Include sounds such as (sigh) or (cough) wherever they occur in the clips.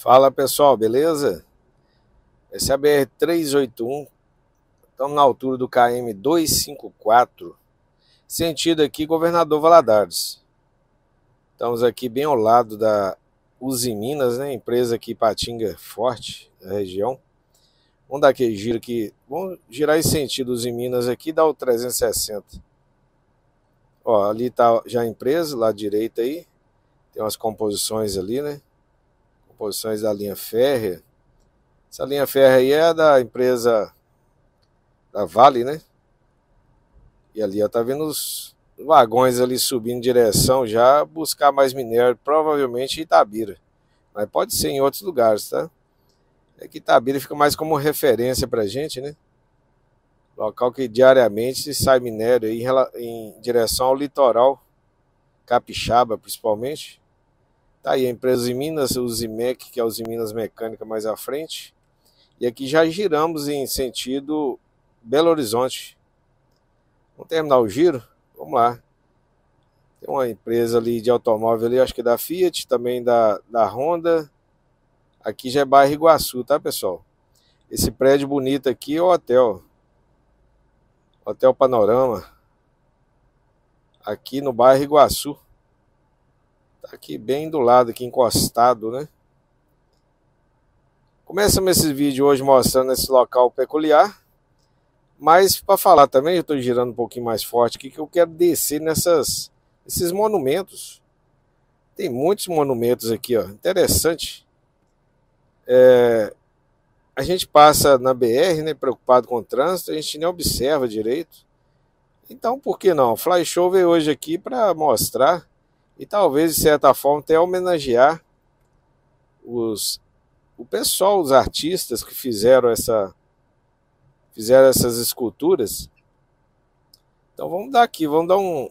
Fala pessoal, beleza? Esse é a BR-381, estamos na altura do KM 254, sentido aqui Governador Valadares. Estamos aqui bem ao lado da Uzi Minas, né? empresa aqui patinga forte na região. Vamos dar aquele giro aqui, vamos girar esse sentido Uzi Minas aqui, dá o 360. Ó, ali está já a empresa, lá direita aí, tem umas composições ali, né? posições da linha férrea. Essa linha férrea aí é da empresa da Vale, né? E ali ó, tá vendo os vagões ali subindo em direção já buscar mais minério, provavelmente Itabira. Mas pode ser em outros lugares, tá? É que Itabira fica mais como referência pra gente, né? Local que diariamente sai minério aí em direção ao litoral capixaba, principalmente. Tá aí a empresa Minas, o Zimec, que é o Minas Mecânica mais à frente. E aqui já giramos em sentido Belo Horizonte. Vamos terminar o giro? Vamos lá. Tem uma empresa ali de automóvel ali, acho que é da Fiat, também da, da Honda. Aqui já é bairro Iguaçu, tá, pessoal? Esse prédio bonito aqui é o hotel. Hotel Panorama. Aqui no bairro Iguaçu. Tá aqui bem do lado, aqui encostado, né? Começamos esse vídeo hoje mostrando esse local peculiar. Mas para falar também, eu estou girando um pouquinho mais forte aqui, que eu quero descer nessas, esses monumentos. Tem muitos monumentos aqui, ó. Interessante. É, a gente passa na BR, né, preocupado com o trânsito, a gente nem observa direito. Então, por que não? Fly Show veio hoje aqui para mostrar e talvez, de certa forma, até homenagear os, o pessoal, os artistas que fizeram, essa, fizeram essas esculturas. Então vamos dar aqui, vamos dar um,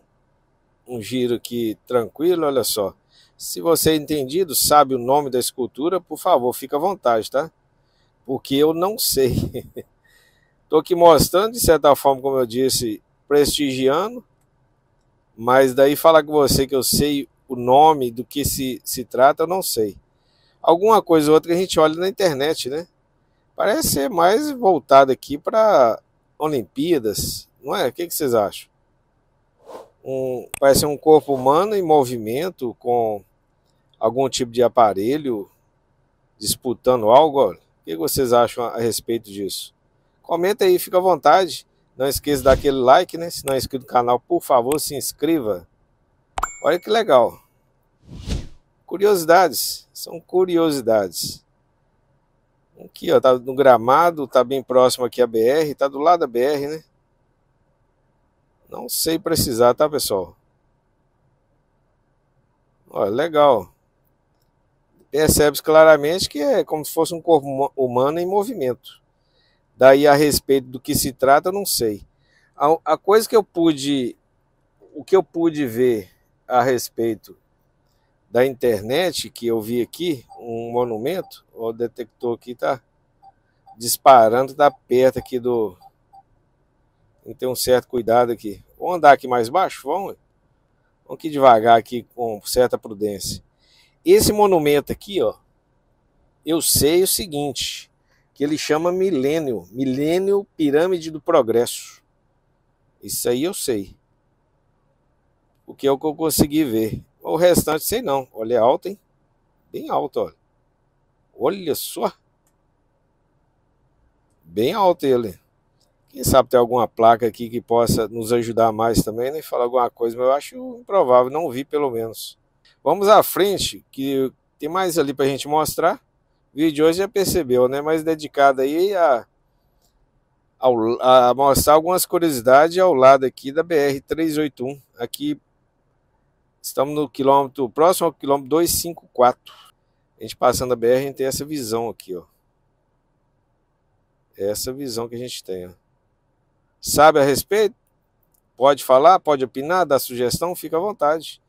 um giro aqui tranquilo, olha só. Se você é entendido, sabe o nome da escultura, por favor, fica à vontade, tá? Porque eu não sei. Estou (laughs) aqui mostrando, de certa forma, como eu disse, prestigiando mas daí falar com você que eu sei o nome do que se, se trata, eu não sei. Alguma coisa ou outra que a gente olha na internet, né? Parece ser mais voltado aqui para Olimpíadas, não é? O que, que vocês acham? Um, parece um corpo humano em movimento com algum tipo de aparelho disputando algo. o que vocês acham a respeito disso? Comenta aí, fica à vontade. Não esqueça daquele like, né? Se não é inscrito no canal, por favor, se inscreva. Olha que legal. Curiosidades. São curiosidades. Aqui, ó, tá no gramado, tá bem próximo aqui a BR, tá do lado da BR, né? Não sei precisar, tá, pessoal? Olha, legal. Percebe-se claramente que é como se fosse um corpo humano em movimento. Daí a respeito do que se trata, eu não sei. A, a coisa que eu pude, o que eu pude ver a respeito da internet que eu vi aqui, um monumento, o detector aqui está disparando, está perto aqui do. Tem que ter um certo cuidado aqui. Vou andar aqui mais baixo, vamos, vamos aqui devagar aqui com certa prudência. Esse monumento aqui, ó, eu sei o seguinte, que ele chama milênio, milênio pirâmide do progresso. Isso aí eu sei. O que é o que eu consegui ver. O restante sei não. Olha, é alto, hein? Bem alto, olha. Olha só. Bem alto ele. Quem sabe tem alguma placa aqui que possa nos ajudar mais também, nem né? falar alguma coisa, mas eu acho improvável, não vi pelo menos. Vamos à frente, que tem mais ali para a gente mostrar vídeo hoje já percebeu, né? Mas dedicado aí a, a mostrar algumas curiosidades ao lado aqui da BR-381. Aqui estamos no quilômetro, próximo ao quilômetro 254. A gente passando a BR, a gente tem essa visão aqui, ó. É essa visão que a gente tem, ó. Sabe a respeito? Pode falar, pode opinar, dar sugestão, fica à vontade.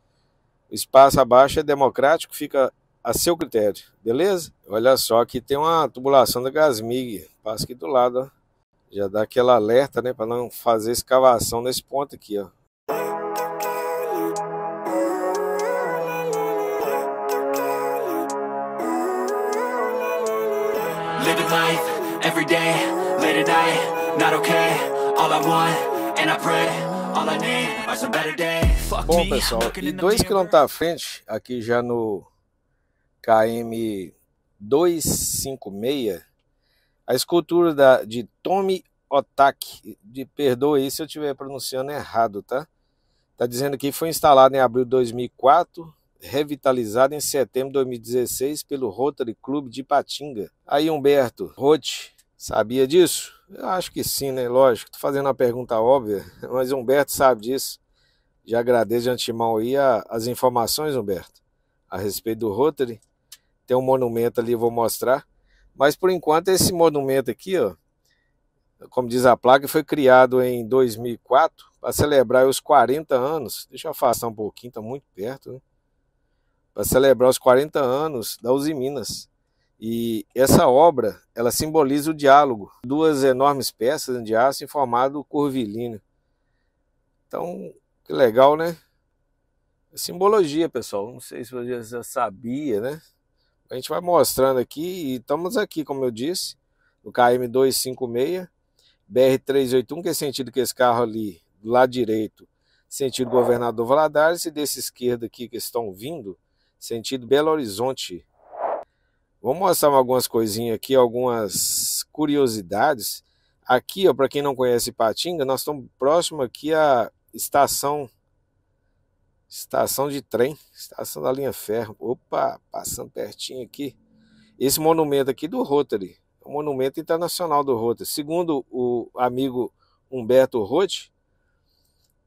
O espaço abaixo é democrático, fica a seu critério, beleza? Olha só, aqui tem uma tubulação da Gasmig, passa aqui do lado, ó. Já dá aquela alerta, né, para não fazer escavação nesse ponto aqui, ó. Living life every day, late at night, not okay. All I want and I pray. Bom, pessoal, e dois quilômetros tá à frente, aqui já no KM 256, a escultura da, de Tomi Otaki, de, perdoe aí se eu estiver pronunciando errado, tá? Tá dizendo que foi instalada em abril de 2004, revitalizada em setembro de 2016 pelo Rotary Club de Patinga. Aí, Humberto, Rote, sabia disso? Eu acho que sim, né? Lógico, tô fazendo uma pergunta óbvia, (laughs) mas Humberto sabe disso. Já agradeço de antemão aí a, as informações, Humberto a respeito do Rotary. Tem um monumento ali, eu vou mostrar. Mas por enquanto esse monumento aqui, ó, como diz a placa, foi criado em 2004 para celebrar os 40 anos. Deixa eu afastar um pouquinho, está muito perto. Né? Para celebrar os 40 anos da Uzi Minas. E essa obra, ela simboliza o diálogo. Duas enormes peças de aço em formato curvilíneo. Então, que legal, né? simbologia, pessoal. Não sei se você já sabia, né? A gente vai mostrando aqui e estamos aqui, como eu disse, no KM256, BR381, que é sentido que esse carro ali, do lado direito, sentido Governador Valadares, e desse esquerdo aqui que estão vindo, sentido Belo Horizonte. Vou mostrar algumas coisinhas aqui, algumas curiosidades. Aqui, ó, para quem não conhece Patinga, nós estamos próximo aqui à estação Estação de trem, estação da linha ferro. Opa, passando pertinho aqui. Esse monumento aqui do Rotary, o é monumento internacional do Rotary. Segundo o amigo Humberto Rotti,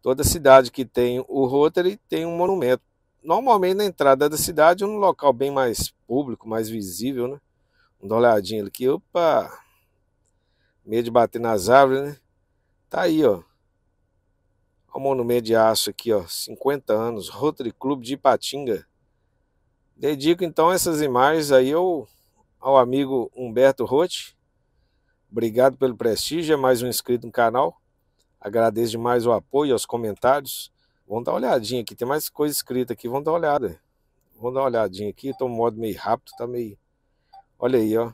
toda cidade que tem o Rotary tem um monumento. Normalmente na entrada da cidade, um local bem mais público, mais visível, né? Vamos dar uma olhadinha aqui. Opa! Medo de bater nas árvores, né? Tá aí, ó monumento de Aço aqui, ó, 50 anos, Rotary Clube de Ipatinga. Dedico então essas imagens aí ao, ao amigo Humberto Rotti. Obrigado pelo prestígio, é mais um inscrito no canal. Agradeço demais o apoio, aos comentários. Vamos dar uma olhadinha aqui, tem mais coisa escrita aqui, vamos dar uma olhada. Vamos dar uma olhadinha aqui, Estou um modo meio rápido, tá meio... Olha aí, ó.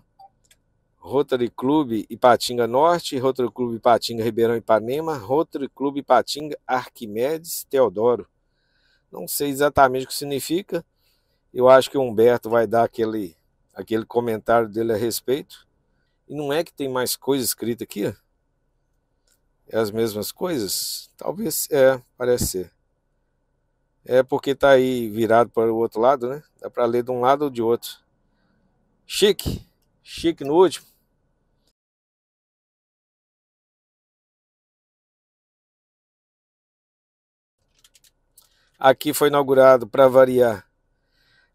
Rotary Clube Ipatinga Norte, Rotary Clube Ipatinga Ribeirão Ipanema, Rotary Clube Ipatinga Arquimedes Teodoro. Não sei exatamente o que significa. Eu acho que o Humberto vai dar aquele, aquele comentário dele a respeito. E não é que tem mais coisa escrita aqui? É as mesmas coisas? Talvez, é, parece ser. É porque tá aí virado para o outro lado, né? Dá para ler de um lado ou de outro. Chique, chique no último. Aqui foi inaugurado, para variar,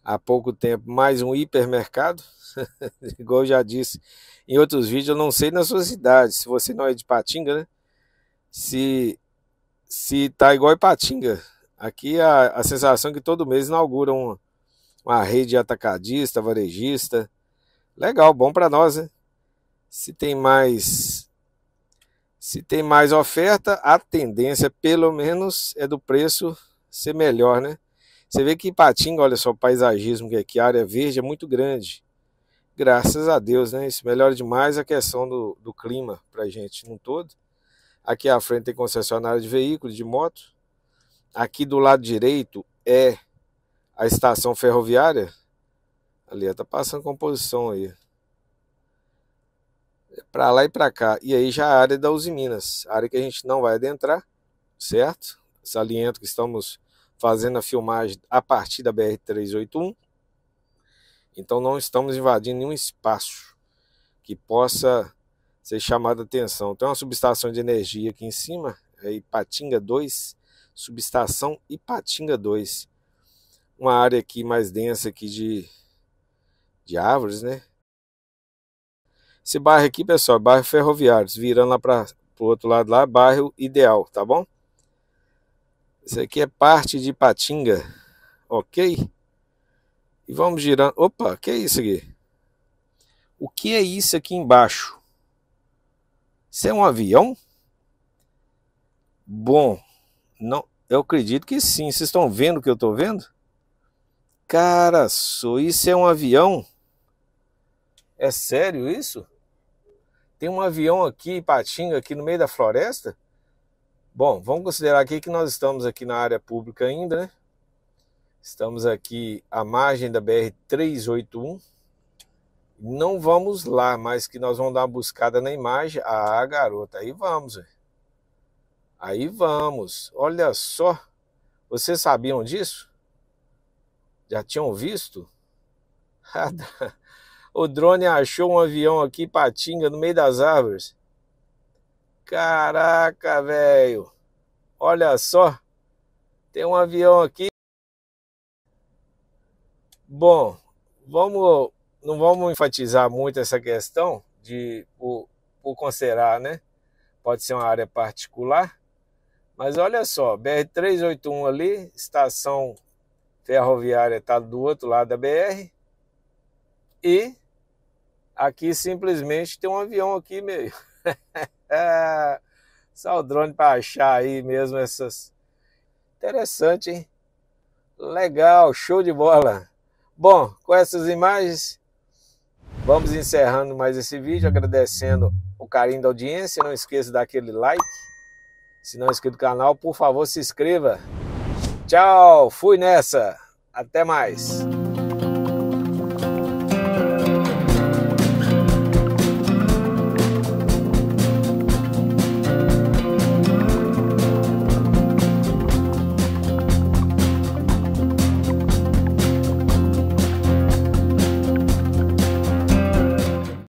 há pouco tempo, mais um hipermercado. (laughs) Igual eu já disse em outros vídeos, eu não sei na sua cidade, se você não é de Patinga, né? Se, se tá igual Patinga. Aqui é a, a sensação é que todo mês inaugura uma, uma rede atacadista, varejista. Legal, bom para nós, né? Se tem mais se tem mais oferta, a tendência, pelo menos, é do preço ser melhor, né? Você vê que Ipatinga, olha só o paisagismo que é aqui, a área verde é muito grande. Graças a Deus, né? Isso melhora demais a questão do, do clima para gente no todo. Aqui à frente tem concessionária de veículos, de moto. Aqui do lado direito é a estação ferroviária. Ali, está passando composição aí. É para lá e para cá. E aí já é a área da Uzi Minas, área que a gente não vai adentrar, certo? Saliento que estamos fazendo a filmagem a partir da BR-381. Então não estamos invadindo nenhum espaço que possa ser chamado a atenção. Tem uma subestação de energia aqui em cima, é Ipatinga 2, subestação Ipatinga 2. Uma área aqui mais densa aqui de, de árvores, né? Esse bairro aqui, pessoal, é bairro Ferroviários, virando lá para o outro lado lá, bairro Ideal, tá bom? Isso aqui é parte de Patinga, ok? E vamos girando. Opa, que é isso aqui? O que é isso aqui embaixo? Isso é um avião? Bom, não, eu acredito que sim. Vocês estão vendo o que eu estou vendo? Cara, isso é um avião? É sério isso? Tem um avião aqui, Patinga, aqui no meio da floresta? Bom, vamos considerar aqui que nós estamos aqui na área pública ainda, né? Estamos aqui à margem da BR-381. Não vamos lá, mas que nós vamos dar uma buscada na imagem. Ah, garota, aí vamos. Aí vamos. Olha só. Vocês sabiam disso? Já tinham visto? (laughs) o drone achou um avião aqui, patinga, no meio das árvores. Caraca, velho. Olha só. Tem um avião aqui. Bom, vamos não vamos enfatizar muito essa questão de por, considerar, né? Pode ser uma área particular. Mas olha só, BR-381 ali, estação ferroviária está do outro lado da BR. E aqui simplesmente tem um avião aqui meio. (laughs) É, só o drone para achar aí mesmo essas. Interessante, hein? Legal, show de bola. Bom, com essas imagens, vamos encerrando mais esse vídeo, agradecendo o carinho da audiência. Não esqueça de dar aquele like. Se não é inscrito no canal, por favor, se inscreva. Tchau, fui nessa. Até mais.